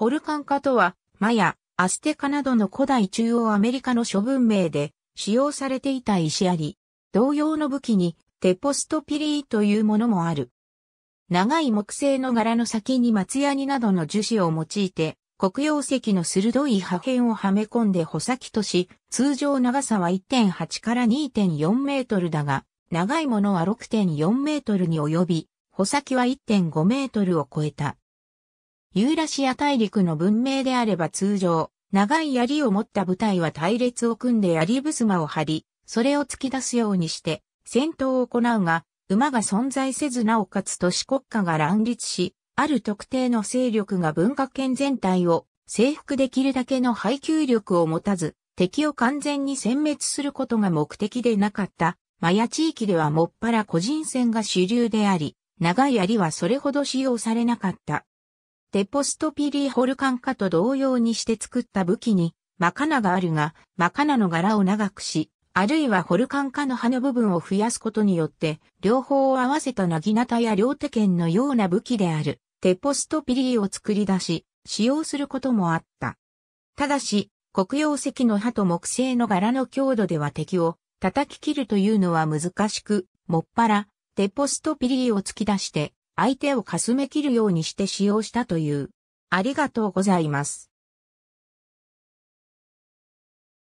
ホルカン化とは、マヤ、アステカなどの古代中央アメリカの諸文明で使用されていた石あり、同様の武器にテポストピリーというものもある。長い木製の柄の先に松ヤニなどの樹脂を用いて、黒曜石の鋭い破片をはめ込んで穂先とし、通常長さは1.8から2.4メートルだが、長いものは6.4メートルに及び、穂先は1.5メートルを超えた。ユーラシア大陸の文明であれば通常、長い槍を持った部隊は隊列を組んで槍ぶすまを張り、それを突き出すようにして、戦闘を行うが、馬が存在せずなおかつ都市国家が乱立し、ある特定の勢力が文化圏全体を征服できるだけの配給力を持たず、敵を完全に殲滅することが目的でなかった。マヤ地域ではもっぱら個人戦が主流であり、長い槍はそれほど使用されなかった。デポストピリーホルカン化と同様にして作った武器に、マカナがあるが、マカナの柄を長くし、あるいはホルカン化の刃の部分を増やすことによって、両方を合わせたなぎなたや両手剣のような武器である、テポストピリーを作り出し、使用することもあった。ただし、黒曜石の刃と木製の柄の強度では敵を叩き切るというのは難しく、もっぱら、テポストピリーを突き出して、相手をかすめ切るようにして使用したという。ありがとうございます。